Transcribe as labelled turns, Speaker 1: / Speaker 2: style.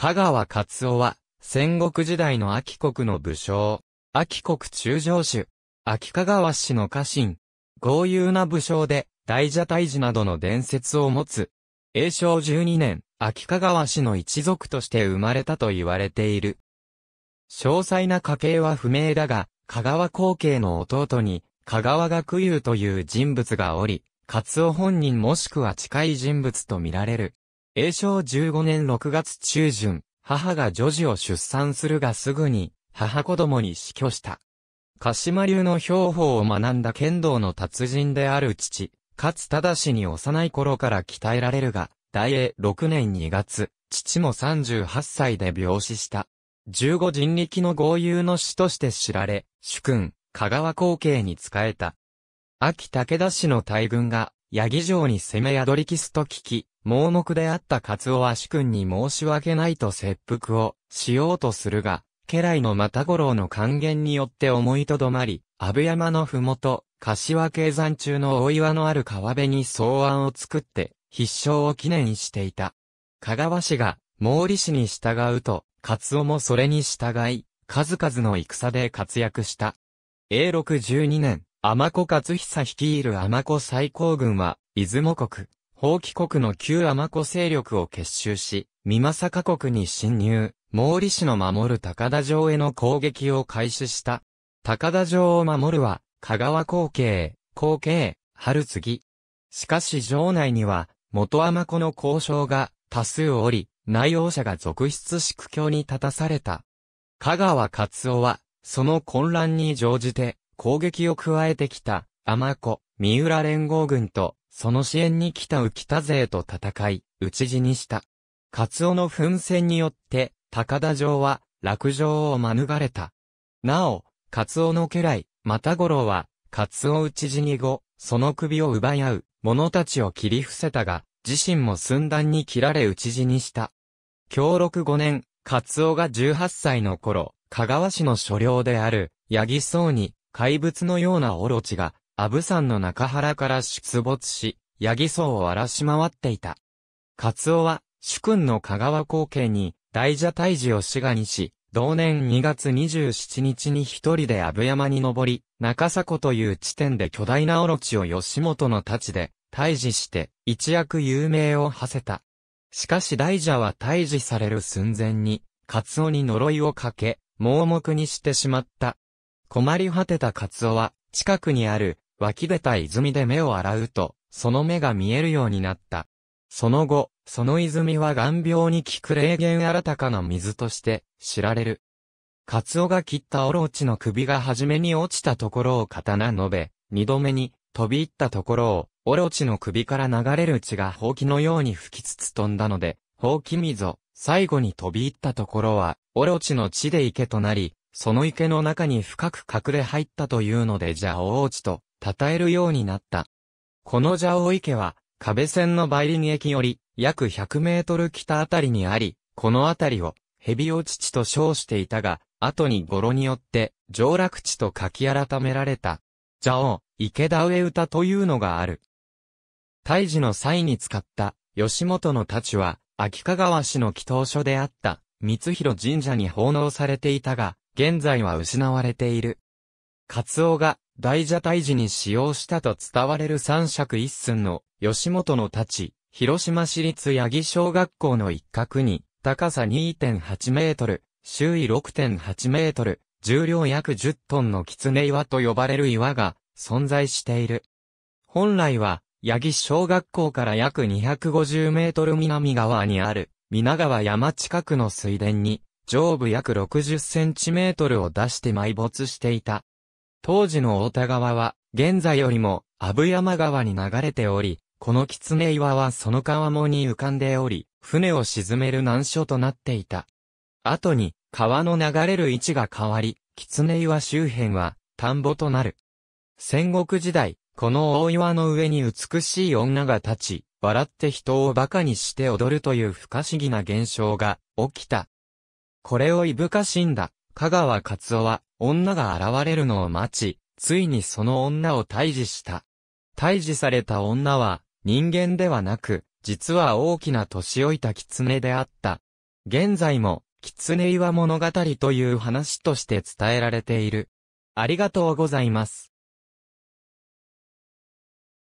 Speaker 1: 香川勝夫は、戦国時代の秋国の武将。秋国中将主。秋香川氏の家臣。豪遊な武将で、大蛇退治などの伝説を持つ。永正12年、秋香川氏の一族として生まれたと言われている。詳細な家系は不明だが、香川光景の弟に、香川学友という人物がおり、勝夫本人もしくは近い人物と見られる。永正15年6月中旬、母が女児を出産するがすぐに、母子供に死去した。鹿島流の兵法を学んだ剣道の達人である父、勝忠に幼い頃から鍛えられるが、大英6年2月、父も38歳で病死した。15人力の豪遊の死として知られ、主君、香川光景に仕えた。秋武田氏の大軍が、八木城に攻め宿りキスと聞き、盲目であった勝尾は主君に申し訳ないと切腹をしようとするが、家来の又五郎の還元によって思いとどまり、阿部山のふもと、柏経山中の大岩のある川辺に草案を作って、必勝を記念していた。香川氏が、毛利氏に従うと、勝尾もそれに従い、数々の戦で活躍した。永禄12年、天子勝久率いる天子最高軍は、出雲国、法規国の旧天子勢力を結集し、三政国に侵入、毛利氏の守る高田城への攻撃を開始した。高田城を守るは、香川後継、後継、春継。しかし城内には、元天子の交渉が多数おり、内容者が続出し苦境に立たされた。香川勝夫は、その混乱に乗じて、攻撃を加えてきた、天子、三浦連合軍と、その支援に来た浮田勢と戦い、討ち死にした。カツオの奮戦によって、高田城は、落城を免れた。なお、カツオの家来、又五郎は、カツオ討ち死に後、その首を奪い合う、者たちを切り伏せたが、自身も寸断に切られ討ち死にした。協録5年、カツオが18歳の頃、香川市の所領である、八木荘に、怪物のようなオロチが、アブ山の中原から出没し、ヤギ層を荒らし回っていた。カツオは、主君の香川光景に、大蛇退治を志願にし、同年2月27日に一人で阿ブ山に登り、中迫という地点で巨大なオロチを吉本の太刀で退治して、一躍有名を馳せた。しかし大蛇は退治される寸前に、カツオに呪いをかけ、盲目にしてしまった。困り果てたカツオは、近くにある、湧き出た泉で目を洗うと、その目が見えるようになった。その後、その泉は眼病に効く霊源新たかな水として知られる。カツオが切ったオロチの首が初めに落ちたところを刀述べ、二度目に飛び入ったところを、オロチの首から流れる血がほうきのように吹きつつ飛んだので、ほうき溝、最後に飛び入ったところは、オロチの血で池となり、その池の中に深く隠れ入ったというので蛇王落ちと称えるようになった。この蛇王池は、壁線の梅林駅より約100メートル北あたりにあり、このあたりを蛇王父と称していたが、後に語呂によって上落地と書き改められた。蛇王、池田上歌というのがある。胎児の際に使った吉本の太刀は、秋香川市の祈祷所であった、三弘神社に奉納されていたが、現在は失われている。カツオが大蛇退治に使用したと伝われる三尺一寸の吉本の太刀、広島市立八木小学校の一角に、高さ2.8メートル、周囲6.8メートル、重量約10トンの狐岩と呼ばれる岩が存在している。本来は、八木小学校から約250メートル南側にある、皆川山近くの水田に上部約60センチメートルを出して埋没していた。当時の太田川は、現在よりも、阿武山川に流れており、この狐岩はその川面に浮かんでおり、船を沈める難所となっていた。後に、川の流れる位置が変わり、狐岩周辺は、田んぼとなる。戦国時代、この大岩の上に美しい女が立ち、笑って人を馬鹿にして踊るという不可思議な現象が起きた。これをいぶかしんだ、香川勝夫は、女が現れるのを待ち、ついにその女を退治した。退治された女は、人間ではなく、実は大きな年老いた狐であった。現在も、狐岩物語という話として伝えられている。ありがとうございます。